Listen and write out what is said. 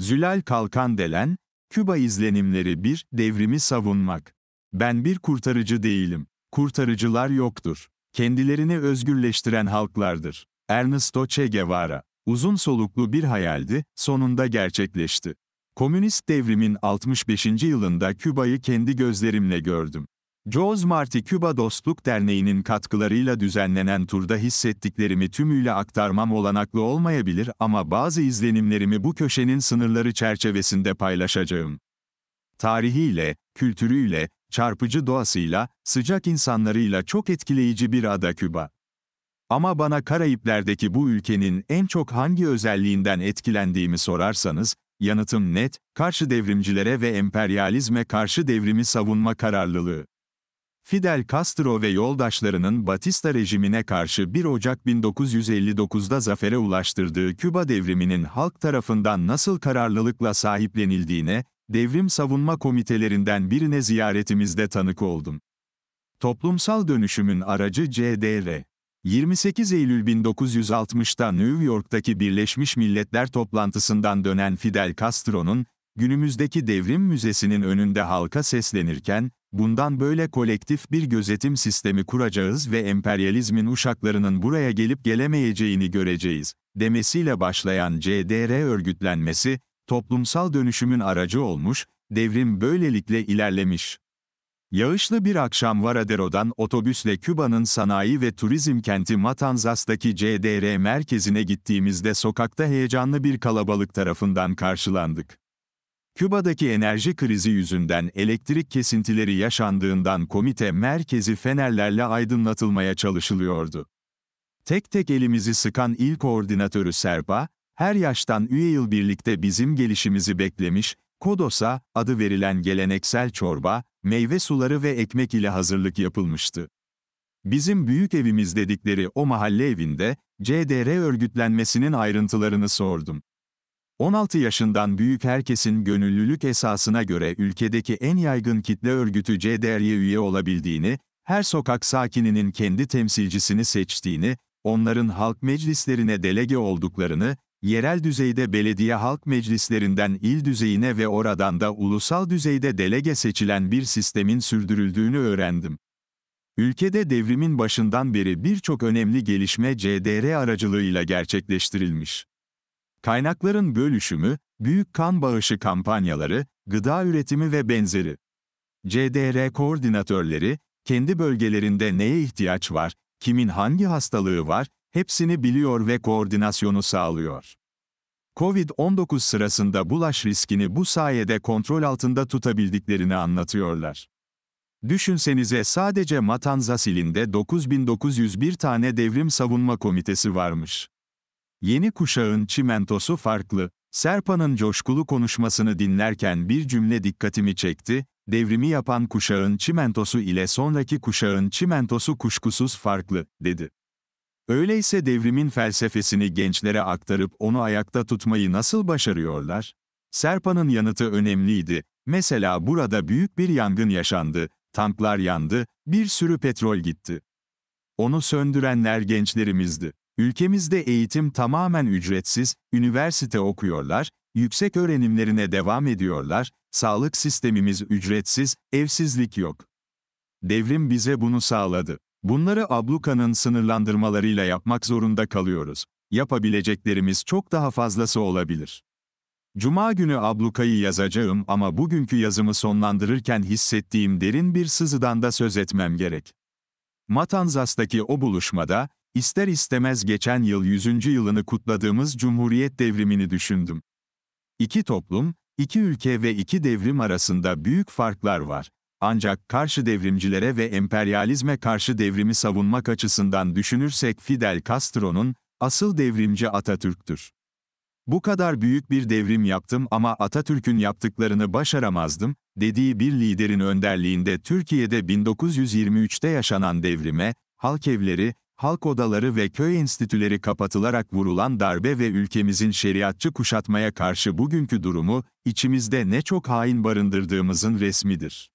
Zülal Kalkan Delen, Küba izlenimleri bir devrimi savunmak. Ben bir kurtarıcı değilim. Kurtarıcılar yoktur. Kendilerini özgürleştiren halklardır. Ernesto Che Guevara, uzun soluklu bir hayaldi, sonunda gerçekleşti. Komünist devrimin 65. yılında Küba'yı kendi gözlerimle gördüm. Joz Marti Küba Dostluk Derneği'nin katkılarıyla düzenlenen turda hissettiklerimi tümüyle aktarmam olanaklı olmayabilir ama bazı izlenimlerimi bu köşenin sınırları çerçevesinde paylaşacağım. Tarihiyle, kültürüyle, çarpıcı doğasıyla, sıcak insanlarıyla çok etkileyici bir ada Küba. Ama bana Karayipler'deki bu ülkenin en çok hangi özelliğinden etkilendiğimi sorarsanız, yanıtım net, karşı devrimcilere ve emperyalizme karşı devrimi savunma kararlılığı. Fidel Castro ve yoldaşlarının Batista rejimine karşı 1 Ocak 1959'da zafere ulaştırdığı Küba devriminin halk tarafından nasıl kararlılıkla sahiplenildiğine, devrim savunma komitelerinden birine ziyaretimizde tanık oldum. Toplumsal dönüşümün aracı CDR. 28 Eylül 1960'ta New York'taki Birleşmiş Milletler toplantısından dönen Fidel Castro'nun, günümüzdeki devrim müzesinin önünde halka seslenirken, Bundan böyle kolektif bir gözetim sistemi kuracağız ve emperyalizmin uşaklarının buraya gelip gelemeyeceğini göreceğiz, demesiyle başlayan CDR örgütlenmesi, toplumsal dönüşümün aracı olmuş, devrim böylelikle ilerlemiş. Yağışlı bir akşam Varadero'dan otobüsle Küba'nın sanayi ve turizm kenti Matanzas'taki CDR merkezine gittiğimizde sokakta heyecanlı bir kalabalık tarafından karşılandık. Küba'daki enerji krizi yüzünden elektrik kesintileri yaşandığından komite merkezi fenerlerle aydınlatılmaya çalışılıyordu. Tek tek elimizi sıkan ilk koordinatörü Serpa, her yaştan üye yıl birlikte bizim gelişimizi beklemiş, Kodos'a adı verilen geleneksel çorba, meyve suları ve ekmek ile hazırlık yapılmıştı. Bizim büyük evimiz dedikleri o mahalle evinde, CDR örgütlenmesinin ayrıntılarını sordum. 16 yaşından büyük herkesin gönüllülük esasına göre ülkedeki en yaygın kitle örgütü CDR'ye üye olabildiğini, her sokak sakininin kendi temsilcisini seçtiğini, onların halk meclislerine delege olduklarını, yerel düzeyde belediye halk meclislerinden il düzeyine ve oradan da ulusal düzeyde delege seçilen bir sistemin sürdürüldüğünü öğrendim. Ülkede devrimin başından beri birçok önemli gelişme CDR aracılığıyla gerçekleştirilmiş kaynakların bölüşümü, büyük kan bağışı kampanyaları, gıda üretimi ve benzeri. CDR koordinatörleri, kendi bölgelerinde neye ihtiyaç var, kimin hangi hastalığı var, hepsini biliyor ve koordinasyonu sağlıyor. COVID-19 sırasında bulaş riskini bu sayede kontrol altında tutabildiklerini anlatıyorlar. Düşünsenize sadece Matanzas ilinde 9901 tane devrim savunma komitesi varmış. Yeni kuşağın çimentosu farklı. Serpa'nın coşkulu konuşmasını dinlerken bir cümle dikkatimi çekti. Devrimi yapan kuşağın çimentosu ile sonraki kuşağın çimentosu kuşkusuz farklı, dedi. Öyleyse devrimin felsefesini gençlere aktarıp onu ayakta tutmayı nasıl başarıyorlar? Serpa'nın yanıtı önemliydi. Mesela burada büyük bir yangın yaşandı, tanklar yandı, bir sürü petrol gitti. Onu söndürenler gençlerimizdi. Ülkemizde eğitim tamamen ücretsiz, üniversite okuyorlar, yüksek öğrenimlerine devam ediyorlar, sağlık sistemimiz ücretsiz, evsizlik yok. Devrim bize bunu sağladı. Bunları ablukanın sınırlandırmalarıyla yapmak zorunda kalıyoruz. Yapabileceklerimiz çok daha fazlası olabilir. Cuma günü ablukayı yazacağım ama bugünkü yazımı sonlandırırken hissettiğim derin bir sızıdan da söz etmem gerek. Matanzas'taki o buluşmada, İster istemez geçen yıl 100. yılını kutladığımız Cumhuriyet devrimini düşündüm. İki toplum, iki ülke ve iki devrim arasında büyük farklar var. Ancak karşı devrimcilere ve emperyalizme karşı devrimi savunmak açısından düşünürsek Fidel Castro'nun asıl devrimci Atatürk'tür. Bu kadar büyük bir devrim yaptım ama Atatürk'ün yaptıklarını başaramazdım, dediği bir liderin önderliğinde Türkiye'de 1923'te yaşanan devrime, halk evleri, halk odaları ve köy enstitüleri kapatılarak vurulan darbe ve ülkemizin şeriatçı kuşatmaya karşı bugünkü durumu, içimizde ne çok hain barındırdığımızın resmidir.